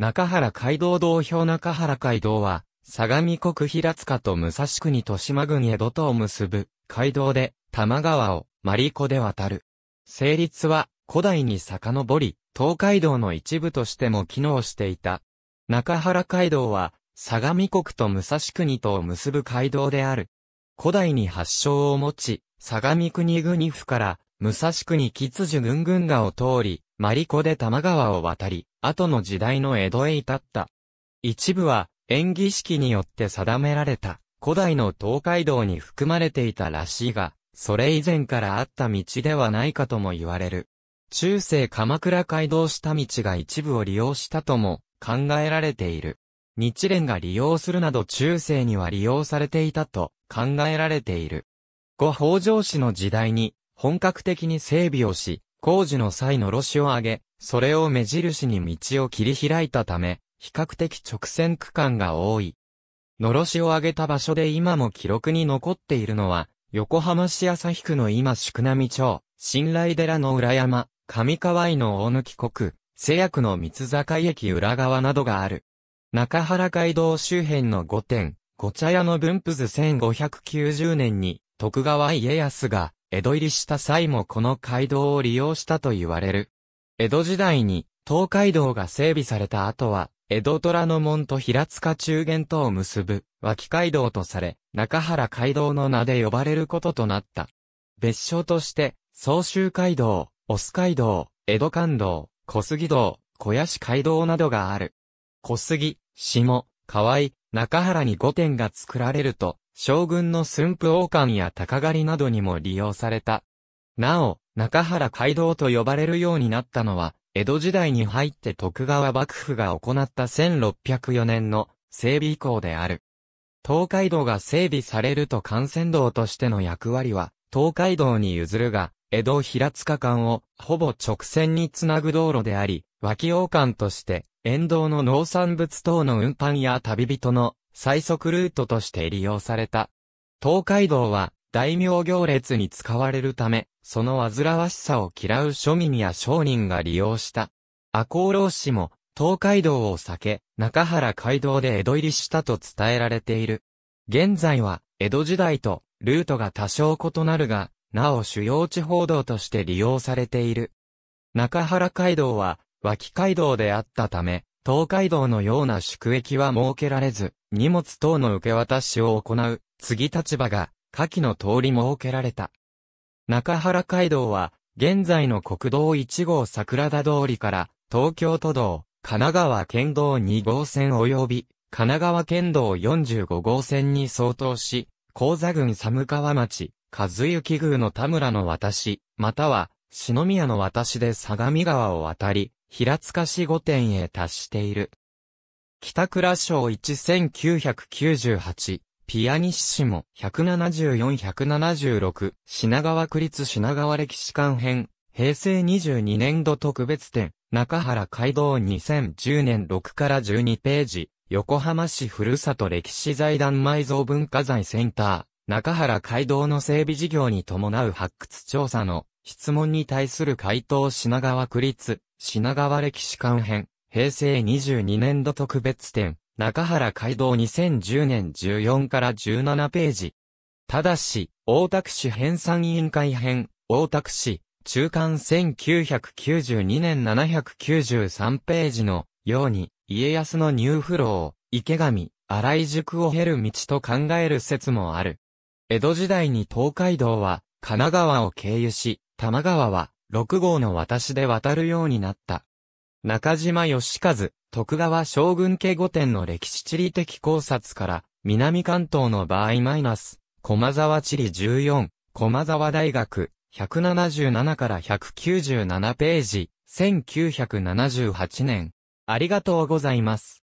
中原街道道標中原街道は、相模国平塚と武蔵国豊島郡江戸とを結ぶ、街道で、玉川を、マリコで渡る。成立は、古代に遡り、東海道の一部としても機能していた。中原街道は、相模国と武蔵国とを結ぶ街道である。古代に発祥を持ち、相模国国府から、武蔵国吉樹軍軍河を通り、マリコで多摩川を渡り、後の時代の江戸へ至った。一部は、演技式によって定められた、古代の東海道に含まれていたらしいが、それ以前からあった道ではないかとも言われる。中世鎌倉街道下道が一部を利用したとも考えられている。日蓮が利用するなど中世には利用されていたと考えられている。ご北条氏の時代に本格的に整備をし、工事の際のろしを上げ、それを目印に道を切り開いたため、比較的直線区間が多い。のろしを上げた場所で今も記録に残っているのは、横浜市日区の今宿並町、新来寺の裏山、上川井の大貫国、瀬役の三坂駅裏側などがある。中原街道周辺の5点、ご茶屋の分布図1590年に、徳川家康が、江戸入りした際もこの街道を利用したと言われる。江戸時代に東海道が整備された後は、江戸虎ノ門と平塚中元とを結ぶ、脇街道とされ、中原街道の名で呼ばれることとなった。別称として、総州街道、オス街道、江戸関道、小杉道、小屋市街道などがある。小杉、下、河合、中原に5点が作られると、将軍の駿府王冠や鷹狩りなどにも利用された。なお、中原街道と呼ばれるようになったのは、江戸時代に入って徳川幕府が行った1604年の整備以降である。東海道が整備されると幹線道としての役割は、東海道に譲るが、江戸平塚間をほぼ直線につなぐ道路であり、脇王間として、沿道の農産物等の運搬や旅人の最速ルートとして利用された。東海道は大名行列に使われるため、その煩わしさを嫌う庶民や商人が利用した。赤穂浪士も東海道を避け、中原街道で江戸入りしたと伝えられている。現在は江戸時代とルートが多少異なるが、なお主要地報道として利用されている。中原街道は脇街道であったため、東海道のような宿駅は設けられず、荷物等の受け渡しを行う、次立場が、下記の通り設けられた。中原街道は、現在の国道1号桜田通りから、東京都道、神奈川県道2号線及び、神奈川県道45号線に相当し、高座郡寒川町、和幸宮の田村の私、または、篠宮の私で相模川を渡り、平塚市5点へ達している。北倉省1998、ピアニッシモ174-176、品川区立品川歴史館編、平成22年度特別展、中原街道2010年6から12ページ、横浜市ふるさと歴史財団埋蔵文化財センター、中原街道の整備事業に伴う発掘調査の質問に対する回答品川区立、品川歴史館編、平成22年度特別展、中原街道2010年14から17ページ。ただし、大田区市編纂委員会編、大田区市、中間1992年793ページの、ように、家康の入フロー、池上、荒井塾を経る道と考える説もある。江戸時代に東海道は、神奈川を経由し、玉川は、6号の私で渡るようになった。中島義和、徳川将軍家御殿の歴史地理的考察から、南関東の場合マイナス、駒沢地理14、駒沢大学、177から197ページ、1978年。ありがとうございます。